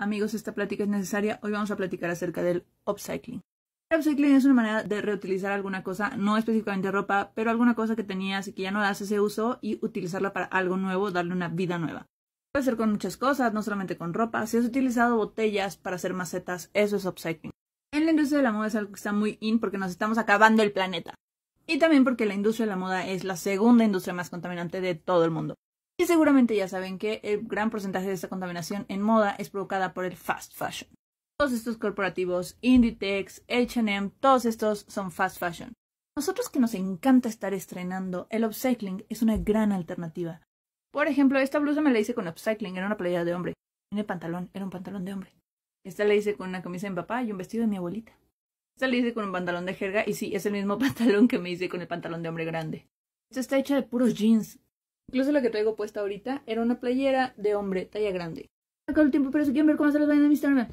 Amigos, esta plática es necesaria. Hoy vamos a platicar acerca del upcycling. El upcycling es una manera de reutilizar alguna cosa, no específicamente ropa, pero alguna cosa que tenías y que ya no das ese uso y utilizarla para algo nuevo, darle una vida nueva. Puede ser con muchas cosas, no solamente con ropa. Si has utilizado botellas para hacer macetas, eso es upcycling. En la industria de la moda es algo que está muy in porque nos estamos acabando el planeta. Y también porque la industria de la moda es la segunda industria más contaminante de todo el mundo. Y seguramente ya saben que el gran porcentaje de esta contaminación en moda es provocada por el fast fashion. Todos estos corporativos, Inditex, HM, todos estos son fast fashion. Nosotros que nos encanta estar estrenando, el upcycling es una gran alternativa. Por ejemplo, esta blusa me la hice con upcycling, era una playera de hombre. En el pantalón, era un pantalón de hombre. Esta la hice con una camisa de mi papá y un vestido de mi abuelita. Esta la hice con un pantalón de jerga y sí, es el mismo pantalón que me hice con el pantalón de hombre grande. Esta está hecha de puros jeans, Incluso la que traigo puesta ahorita era una playera de hombre, talla grande. Acabo el tiempo, pero si quieren ver cómo se las vayan a Instagram.